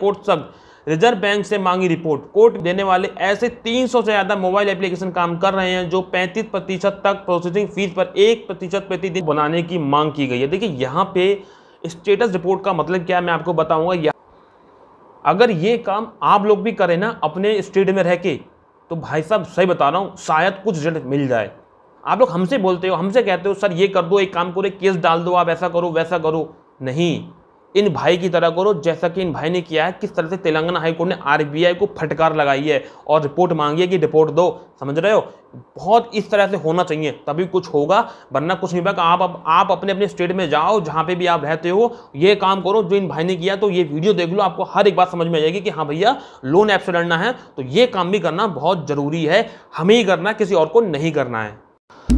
court सब reserve bank से मांगी रिपोर्ट कोर्ट देने वाले ऐसे 300 से ज़्यादा मोबाइल एप्लीकेशन काम कर रहे हैं जो 35 प्रतिशत तक प्रोसेसिंग फीस पर एक प्रतिशत प्रतिदिन बनाने की मांग की गई है देखिए यहाँ पे स्टेटस रिपोर्ट का मतलब क्या है मैं आपको बताऊँगा अगर ये काम आप लोग भी करें ना अपने स्टेट में रह के तो भाई साहब सही बता रहा हूँ शायद कुछ रिजल्ट मिल जाए आप लोग हमसे बोलते हो हमसे कहते हो सर ये कर दो एक काम करो केस डाल दो आप ऐसा करो वैसा करो नहीं इन भाई की तरह करो जैसा कि इन भाई ने किया है किस तरह से तेलंगाना हाईकोर्ट ने आरबीआई को फटकार लगाई है और रिपोर्ट मांगी है कि रिपोर्ट दो समझ रहे हो बहुत इस तरह से होना चाहिए तभी कुछ होगा वरना कुछ नहीं होगा आप आप, आप अपने अपने स्टेट में जाओ जहाँ पे भी आप रहते हो ये काम करो जो इन भाई ने किया तो ये वीडियो देख लो आपको हर एक बात समझ में आ जाएगी कि हाँ भैया लोन ऐप से लड़ना है तो ये काम भी करना बहुत ज़रूरी है हमें ही करना है किसी और को नहीं करना है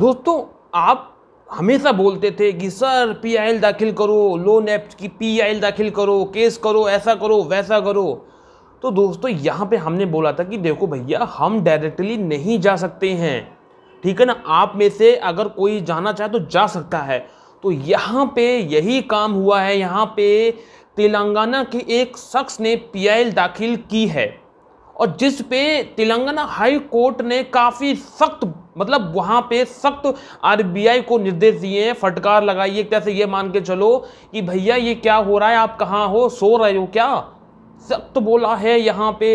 दोस्तों आप हमेशा बोलते थे कि सर पीआईएल दाखिल करो लोन ऐप्ट की पीआईएल दाखिल करो केस करो ऐसा करो वैसा करो तो दोस्तों यहाँ पे हमने बोला था कि देखो भैया हम डायरेक्टली नहीं जा सकते हैं ठीक है ना आप में से अगर कोई जाना चाहे तो जा सकता है तो यहाँ पे यही काम हुआ है यहाँ पे तेलंगाना के एक शख्स ने पीआईएल दाखिल की है और जिस पे तेलंगाना हाई कोर्ट ने काफ़ी सख्त मतलब वहाँ पे सख्त आरबीआई को निर्देश दिए हैं फटकार लगाई है कैसे ये मान के चलो कि भैया ये क्या हो रहा है आप कहाँ हो सो रहे हो क्या सख्त बोला है यहाँ पे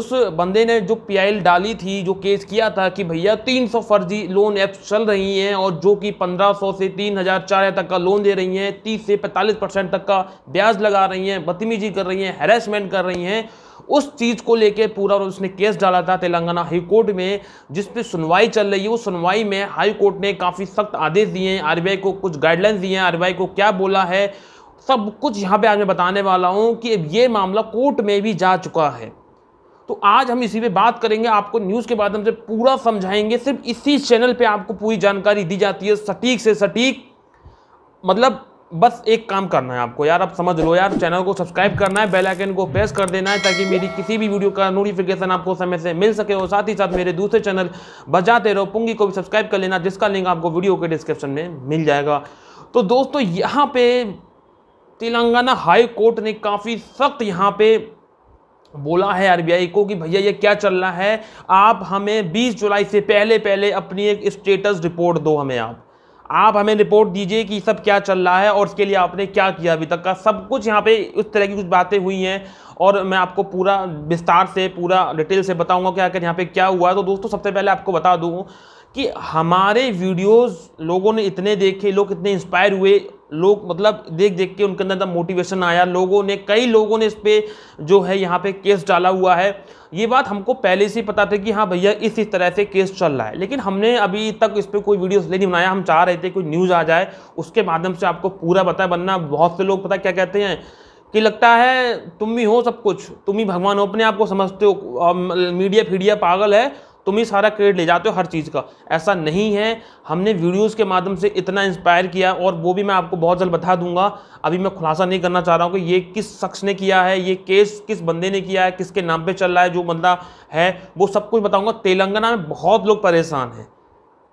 उस बंदे ने जो पी डाली थी जो केस किया था कि भैया 300 फर्जी लोन ऐप्स चल रही हैं और जो कि 1500 से 3000 हजार तक का लोन दे रही हैं 30 से 45 परसेंट तक का ब्याज लगा रही हैं बदतमीजी कर रही हैं हेरेसमेंट कर रही हैं उस चीज़ को लेकर पूरा उसने केस डाला था तेलंगाना हाईकोर्ट में जिस पे सुनवाई चल रही है वो सुनवाई में हाईकोर्ट ने काफ़ी सख्त आदेश दिए हैं आरबीआई को कुछ गाइडलाइंस दिए हैं आरबीआई को क्या बोला है सब कुछ यहाँ पे आज मैं बताने वाला हूँ कि ये मामला कोर्ट में भी जा चुका है तो आज हम इसी पे बात करेंगे आपको न्यूज़ के माध्यम से पूरा समझाएंगे सिर्फ इसी चैनल पे आपको पूरी जानकारी दी जाती है सटीक से सटीक मतलब बस एक काम करना है आपको यार आप समझ लो यार चैनल को सब्सक्राइब करना है बेल आइकन को प्रेस कर देना है ताकि मेरी किसी भी वीडियो का नोटिफिकेशन आपको समय से मिल सके और साथ ही साथ मेरे दूसरे चैनल बजाते रहो पुंगी को भी सब्सक्राइब कर लेना जिसका लिंक आपको वीडियो के डिस्क्रिप्शन में मिल जाएगा तो दोस्तों यहाँ पे तेलंगाना हाई कोर्ट ने काफ़ी सख्त यहाँ पे बोला है आरबीआई को कि भैया ये क्या चल रहा है आप हमें 20 जुलाई से पहले पहले अपनी एक स्टेटस रिपोर्ट दो हमें आप आप हमें रिपोर्ट दीजिए कि सब क्या चल रहा है और इसके लिए आपने क्या किया अभी तक का सब कुछ यहाँ पे उस तरह की कुछ बातें हुई हैं और मैं आपको पूरा विस्तार से पूरा डिटेल से बताऊंगा कि आखिर यहाँ पे क्या हुआ तो दोस्तों सबसे पहले आपको बता दूँ कि हमारे वीडियोस लोगों ने इतने देखे लोग इतने इंस्पायर हुए लोग मतलब देख देख के उनके अंदर मोटिवेशन आया लोगों ने कई लोगों ने इस पर जो है यहाँ पे केस डाला हुआ है ये बात हमको पहले से ही पता था कि हाँ भैया इस इस तरह से केस चल रहा है लेकिन हमने अभी तक इस पर कोई वीडियो इसलिए नहीं बनाया हम चाह रहे थे कोई न्यूज़ आ जाए उसके माध्यम से आपको पूरा पता बनना बहुत से लोग पता क्या कहते हैं कि लगता है तुम भी हो सब कुछ तुम ही भगवान हो अपने आप को समझते हो मीडिया फीडिया पागल है तुम ही सारा क्रेडिट ले जाते हो हर चीज़ का ऐसा नहीं है हमने वीडियोस के माध्यम से इतना इंस्पायर किया और वो भी मैं आपको बहुत जल्द बता दूंगा अभी मैं खुलासा नहीं करना चाह रहा हूँ कि ये किस शख्स ने किया है ये केस किस बंदे ने किया है किसके नाम पर चल रहा है जो बंदा है वो सब कुछ बताऊँगा तेलंगाना में बहुत लोग परेशान हैं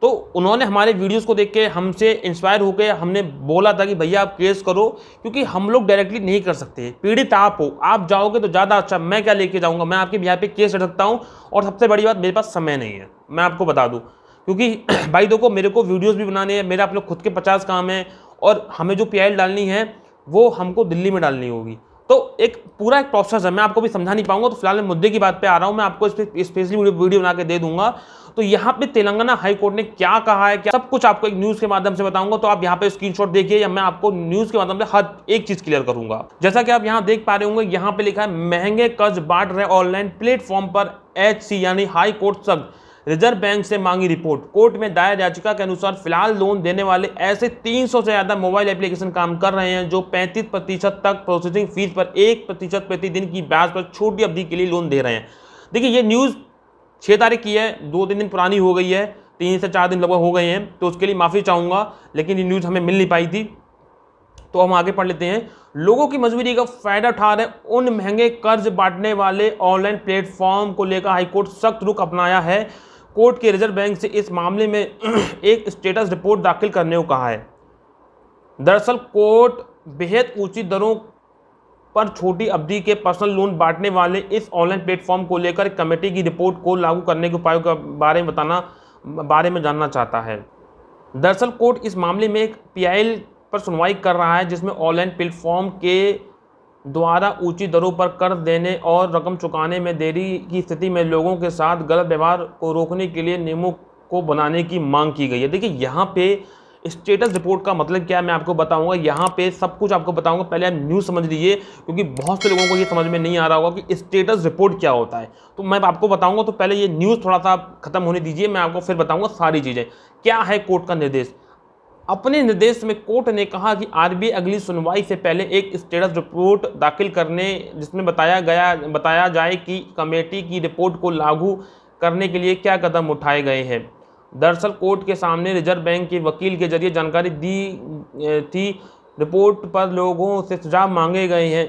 तो उन्होंने हमारे वीडियोस को देख के हमसे इंस्पायर होकर हमने बोला था कि भैया आप केस करो क्योंकि हम लोग डायरेक्टली नहीं कर सकते पीड़ित आप हो आप जाओगे तो ज़्यादा अच्छा मैं क्या लेके जाऊँगा मैं आपके यहाँ पे केस लड़ सकता हूँ और सबसे बड़ी बात मेरे पास समय नहीं है मैं आपको बता दूँ क्योंकि भाई देखो मेरे को वीडियोज़ भी बनाने हैं आप अपने खुद के पचास काम है और हमें जो पी डालनी है वो हमको दिल्ली में डालनी होगी तो एक पूरा एक प्रोसेस है मैं आपको भी समझा नहीं पाऊंगा तो फिलहाल मैं मुद्दे की बात पे आ रहा हूँ मैं आपको स्पेशली वीडियो बना के दे दूंगा तो यहाँ पे तेलंगाना हाई कोर्ट ने क्या कहा है क्या सब कुछ आपको एक न्यूज़ के माध्यम से बताऊंगा तो आप यहाँ पे स्क्रीनशॉट देखिए या मैं आपको न्यूज़ के माध्यम से हर एक चीज़ क्लियर करूंगा जैसा कि आप यहाँ देख पा रहे होंगे यहाँ पे लिखा है महंगे कर्ज बांट रहे ऑनलाइन प्लेटफॉर्म पर एच यानी हाई कोर्ट सख्त रिजर्व बैंक से मांगी रिपोर्ट कोर्ट में दायर याचिका के अनुसार फिलहाल लोन देने वाले ऐसे 300 से ज़्यादा मोबाइल एप्लीकेशन काम कर रहे हैं जो 35 प्रतिशत तक प्रोसेसिंग फीस पर एक प्रतिशत प्रतिदिन की ब्याज पर छोटी अवधि के लिए लोन दे रहे हैं देखिए ये न्यूज़ छह तारीख की है दो तीन दिन पुरानी हो गई है तीन से चार दिन लगभग हो गए हैं तो उसके लिए माफ़ी चाहूंगा लेकिन ये न्यूज़ हमें मिल नहीं पाई थी तो हम आगे पढ़ लेते हैं लोगों की मजबूरी का फायदा उठा रहे उन महंगे कर्ज बांटने वाले ऑनलाइन प्लेटफॉर्म को लेकर हाईकोर्ट सख्त रुख अपनाया है कोर्ट के रिजर्व बैंक से इस मामले में एक स्टेटस रिपोर्ट दाखिल करने को कहा है दरअसल कोर्ट बेहद ऊंची दरों पर छोटी अवधि के पर्सनल लोन बांटने वाले इस ऑनलाइन प्लेटफॉर्म को लेकर कमेटी की रिपोर्ट को लागू करने के उपायों के बारे में बताना बारे में जानना चाहता है दरअसल कोर्ट इस मामले में एक पी पर सुनवाई कर रहा है जिसमें ऑनलाइन प्लेटफॉर्म के द्वारा ऊंची दरों पर कर देने और रकम चुकाने में देरी की स्थिति में लोगों के साथ गलत व्यवहार को रोकने के लिए नियमों को बनाने की मांग की गई है देखिए यहाँ पे स्टेटस रिपोर्ट का मतलब क्या है मैं आपको बताऊंगा यहाँ पे सब कुछ आपको बताऊंगा पहले आप न्यूज़ समझ लीजिए क्योंकि बहुत से लोगों को ये समझ में नहीं आ रहा होगा कि स्टेटस रिपोर्ट क्या होता है तो मैं आपको बताऊंगा तो पहले ये न्यूज़ थोड़ा सा ख़त्म होने दीजिए मैं आपको फिर बताऊंगा सारी चीज़ें क्या है कोर्ट का निर्देश अपने निर्देश में कोर्ट ने कहा कि आरबीआई अगली सुनवाई से पहले एक स्टेटस रिपोर्ट दाखिल करने जिसमें बताया गया बताया जाए कि कमेटी की रिपोर्ट को लागू करने के लिए क्या कदम उठाए गए हैं दरअसल कोर्ट के सामने रिजर्व बैंक के वकील के जरिए जानकारी दी थी रिपोर्ट पर लोगों से सुझाव मांगे गए हैं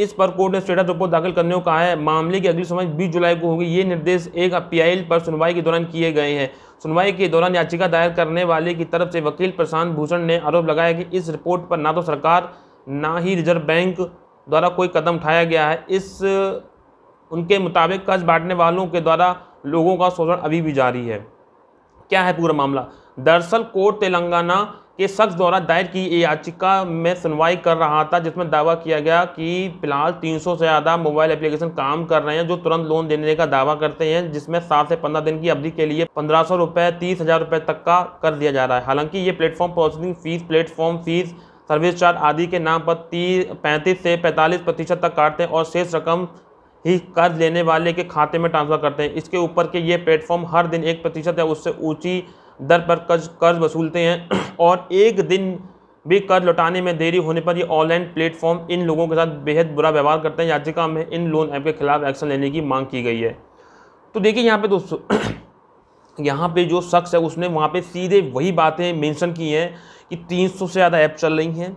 इस पर कोर्ट ने स्टेटस रिपोर्ट दाखिल करने को कहा है मामले की अगली सुनवाई बीस जुलाई को होगी ये निर्देश एक पी पर सुनवाई के दौरान किए गए हैं सुनवाई के दौरान याचिका दायर करने वाले की तरफ से वकील प्रशांत भूषण ने आरोप लगाया कि इस रिपोर्ट पर ना तो सरकार ना ही रिजर्व बैंक द्वारा कोई कदम उठाया गया है इस उनके मुताबिक कर्ज बांटने वालों के द्वारा लोगों का शोषण अभी भी जारी है क्या है पूरा मामला दरअसल कोर्ट तेलंगाना के शख्स द्वारा दायर की याचिका में सुनवाई कर रहा था जिसमें दावा किया गया कि फिलहाल 300 से ज़्यादा मोबाइल एप्लीकेशन काम कर रहे हैं जो तुरंत लोन देने का दावा करते हैं जिसमें सात से पंद्रह दिन की अवधि के लिए पंद्रह सौ रुपये तीस हज़ार रुपये तक का कर दिया जा रहा है हालांकि ये platform processing fees platform fees service charge आदि के नाम पर तीस पैंतीस से पैंतालीस प्रतिशत तक काटते हैं और शेष रकम ही कर्ज लेने वाले के खाते में ट्रांसफ़र करते हैं इसके ऊपर के ये प्लेटफॉर्म हर दिन एक प्रतिशत या उससे ऊँची दर पर कर्ज कर्ज वसूलते हैं और एक दिन भी कर्ज लौटाने में देरी होने पर ये ऑनलाइन प्लेटफॉर्म इन लोगों के साथ बेहद बुरा व्यवहार करते हैं याचिका में इन लोन ऐप के खिलाफ एक्शन लेने की मांग की गई है तो देखिए यहाँ पे दोस्तों यहाँ पे जो शख्स है उसने वहाँ पे सीधे वही बातें मेंशन की हैं कि 300 से ज़्यादा ऐप चल रही हैं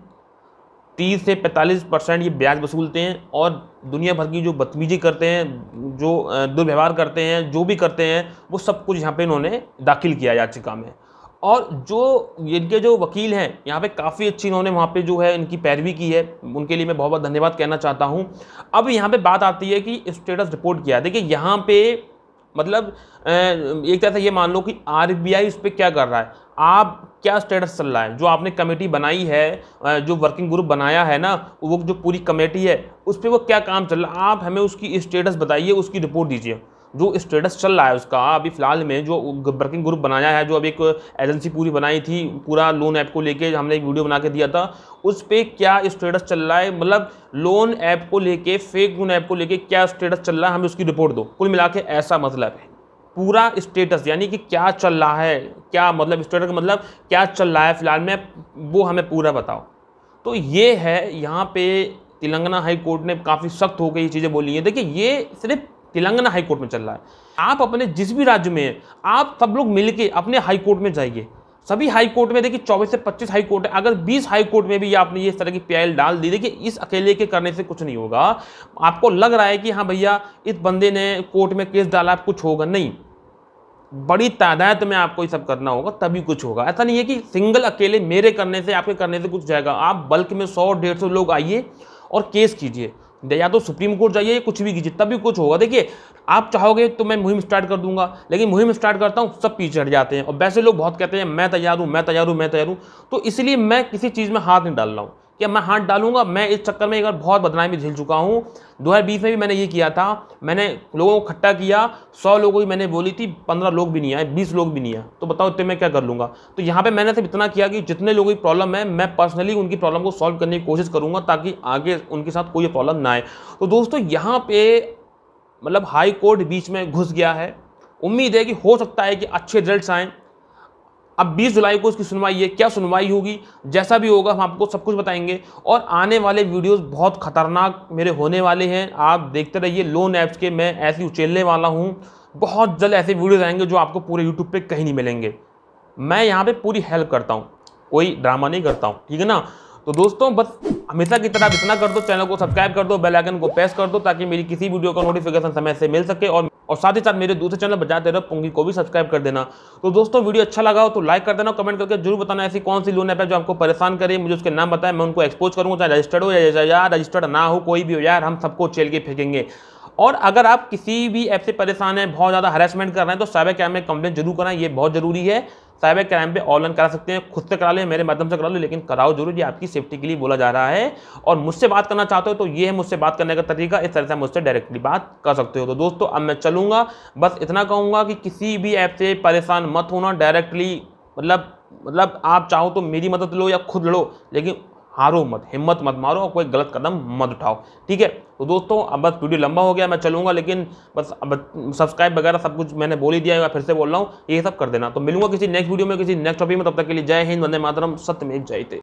तीस से पैंतालीस परसेंट ये ब्याज वसूलते हैं और दुनिया भर की जो बदतमीजी करते हैं जो दुर्व्यवहार करते हैं जो भी करते हैं वो सब कुछ यहाँ पे इन्होंने दाखिल किया याचिका में और जो इनके जो वकील हैं यहाँ पे काफ़ी अच्छी इन्होंने वहाँ पे जो है इनकी पैरवी की है उनके लिए मैं बहुत बहुत धन्यवाद कहना चाहता हूँ अब यहाँ पर बात आती है कि स्टेटस रिपोर्ट किया देखिए यहाँ पे मतलब एक तरह से ये मान लो कि आर बी इस पर क्या कर रहा है आप क्या स्टेटस चल रहा है जो आपने कमेटी बनाई है जो वर्किंग ग्रुप बनाया है ना वो जो पूरी कमेटी है उस पर वो क्या काम चल रहा है आप हमें उसकी स्टेटस बताइए उसकी रिपोर्ट दीजिए जो स्टेटस चल रहा है उसका अभी फ़िलहाल में जो वर्किंग ग्रुप बनाया है जो अभी एक एजेंसी पूरी बनाई थी पूरा लोन ऐप को लेके हमने एक वीडियो बना के दिया था उस पर क्या स्टेटस चल रहा है मतलब लोन ऐप को लेके फेक लोन ऐप को लेके क्या स्टेटस चल रहा है हमें उसकी रिपोर्ट दो कुल मिला के ऐसा मतलब है पूरा स्टेटस यानी कि क्या चल रहा है क्या मतलब स्टेटस का मतलब क्या चल रहा है फिलहाल में वो हमें पूरा बताओ तो ये है यहाँ पे तेलंगाना हाई कोर्ट ने काफ़ी सख्त होकर ये चीज़ें बोली हैं देखिए ये सिर्फ तेलंगाना हाई कोर्ट में चल रहा है आप अपने जिस भी राज्य में आप सब लोग मिलके अपने हाई कोर्ट में जाइए सभी हाई कोर्ट में देखिए चौबीस से पच्चीस हाई कोर्ट है अगर बीस हाई कोर्ट में भी आपने ये इस तरह की पी डाल दी देखिए इस अकेले के करने से कुछ नहीं होगा आपको लग रहा है कि हाँ भैया इस बंदे ने कोर्ट में केस डाला कुछ होगा नहीं बड़ी तादाद में आपको ये सब करना होगा तभी कुछ होगा ऐसा नहीं है कि सिंगल अकेले मेरे करने से आपके करने से कुछ जाएगा आप बल्क में सौ डेढ़ सौ लोग आइए और केस कीजिए या तो सुप्रीम कोर्ट जाइए कुछ भी कीजिए भी कुछ होगा देखिए आप चाहोगे तो मैं मुहिम स्टार्ट कर दूंगा लेकिन मुहिम स्टार्ट करता हूँ सब पीछे हट जाते हैं और वैसे लोग बहुत कहते हैं मैं तैयार हूँ मैं तैयार हूँ मैं तैयार हूँ तो इसलिए मैं किसी चीज़ में हाथ नहीं डाल रहा हूँ कि मैं हाथ डालूंगा मैं इस चक्कर में एक बार बहुत बदनामी झेल चुका हूँ 2020 में भी मैंने ये किया था मैंने लोगों को इकट्ठा किया सौ लोगों की मैंने बोली थी पंद्रह लोग भी नहीं आए बीस लोग भी नहीं आए तो बताओ इतने मैं क्या कर लूँगा तो यहाँ पर मैंने सिर्फ इतना किया कि जितने लोगों की प्रॉब्लम है मैं पर्सनली उनकी प्रॉब्लम को सॉल्व करने की कोशिश करूँगा ताकि आगे उनके साथ कोई प्रॉब्लम ना आए तो दोस्तों यहाँ पर मतलब हाई कोर्ट बीच में घुस गया है उम्मीद है कि हो सकता है कि अच्छे रिजल्ट आएँ अब 20 जुलाई को उसकी सुनवाई है क्या सुनवाई होगी जैसा भी होगा हम आपको सब कुछ बताएंगे और आने वाले वीडियोस बहुत खतरनाक मेरे होने वाले हैं आप देखते रहिए लोन ऐप्स के मैं ऐसी उचेलने वाला हूँ बहुत जल्द ऐसे वीडियोज़ आएंगे जो आपको पूरे यूट्यूब पर कहीं नहीं मिलेंगे मैं यहाँ पर पूरी हेल्प करता हूँ कोई ड्रामा नहीं करता हूँ ठीक है ना तो दोस्तों बस हमेशा की तरह इतना कर दो चैनल को सब्सक्राइब कर दो बेल आइकन को प्रेस कर दो ताकि मेरी किसी वीडियो का नोटिफिकेशन समय से मिल सके और और साथ ही साथ मेरे दूसरे चैनल बजाते रहो पुंगी को भी सब्सक्राइब कर देना तो दोस्तों वीडियो अच्छा लगा हो तो लाइक कर देना कमेंट करके जरूर बताना ऐसी कौन सी लोन ऐप है जो आपको परेशान करे मुझे उसके नाम बताएं मैं उनको एक्सपोज करूँ चाहे रजिस्टर्ड हो या यार रजिस्टर्ड ना हो कोई भी हो यार हम सबको चेल के फेंकेंगे और अगर आप किसी भी ऐप से परेशान हैं बहुत ज़्यादा हरेसमेंट कर रहे हैं तो साइबर कैम में कंप्लेंट जरूर करें ये बहुत ज़रूरी है साइबर क्राइम पे ऑनलाइन करा सकते हैं खुद से करा लें मेरे माध्यम से करा लें लेकिन कराओ जरूर ये आपकी सेफ्टी के लिए बोला जा रहा है और मुझसे बात करना चाहते हो तो ये है मुझसे बात करने का तरीका इस तरह से मुझसे डायरेक्टली बात कर सकते हो तो दोस्तों अब मैं चलूँगा बस इतना कहूँगा कि किसी भी ऐप से परेशान मत होना डायरेक्टली मतलब मतलब आप चाहो तो मेरी मदद लो या खुद लो लेकिन हारो मत हिम्मत मत मारो और कोई गलत कदम मत उठाओ ठीक है तो दोस्तों अब बस वीडियो लंबा हो गया मैं चलूँगा लेकिन बस अब सब्सक्राइब वगैरह सब कुछ मैंने बोल ही दिया है मैं फिर से बोल रहा हूँ ये सब कर देना तो मिलूंगा किसी नेक्स्ट वीडियो में किसी नेक्स्ट टॉपिक में तब तक के लिए जय हिंद वंदे मातरम सत्य में जय थे